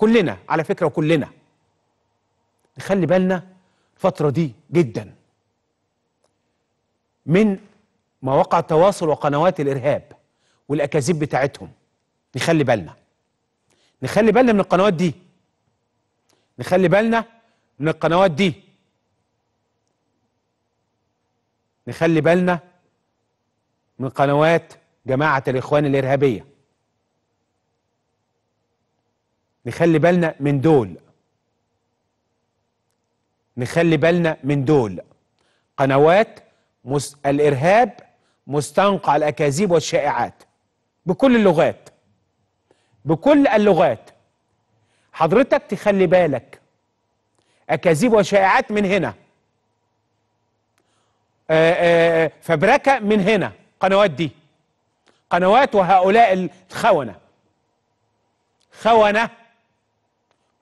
كلنا على فكرة وكلنا نخلي بالنا الفترة دي جدا من مواقع التواصل وقنوات الإرهاب والأكاذيب بتاعتهم نخلي بالنا نخلي بالنا من القنوات دي نخلي بالنا من القنوات دي نخلي بالنا من قنوات جماعة الإخوان الإرهابية نخلي بالنا من دول نخلي بالنا من دول قنوات مس... الإرهاب مستنقع الأكاذيب والشائعات بكل اللغات بكل اللغات حضرتك تخلي بالك أكاذيب وشائعات من هنا آآ آآ فبركة من هنا قنوات دي قنوات وهؤلاء الخونة خونة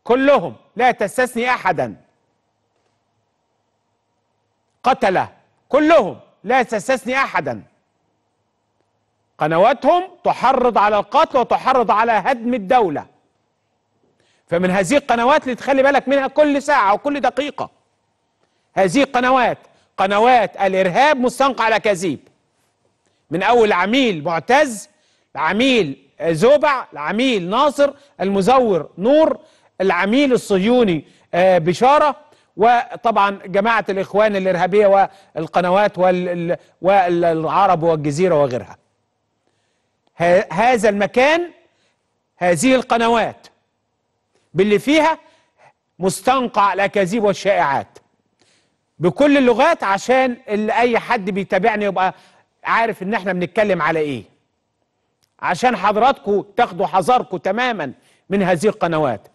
كلهم لا تستثني احدا قتلة كلهم لا تستثني احدا قنواتهم تحرض على القتل وتحرض على هدم الدوله فمن هذه القنوات اللي تخلي بالك منها كل ساعه وكل دقيقه هذه قنوات قنوات الارهاب مستنقع على كذيب من اول عميل معتز عميل زوبع العميل ناصر المزور نور العميل الصهيوني آه، بشارة وطبعا جماعة الإخوان الإرهابية والقنوات والعرب والجزيرة وغيرها هذا المكان هذه القنوات باللي فيها مستنقع الأكاذيب والشائعات بكل اللغات عشان اللي أي حد بيتابعني يبقى عارف إن احنا بنتكلم على إيه عشان حضراتكم تاخدوا حذركم تماما من هذه القنوات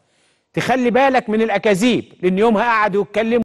تخلي بالك من الاكاذيب لان يومها قعدوا يتكلموا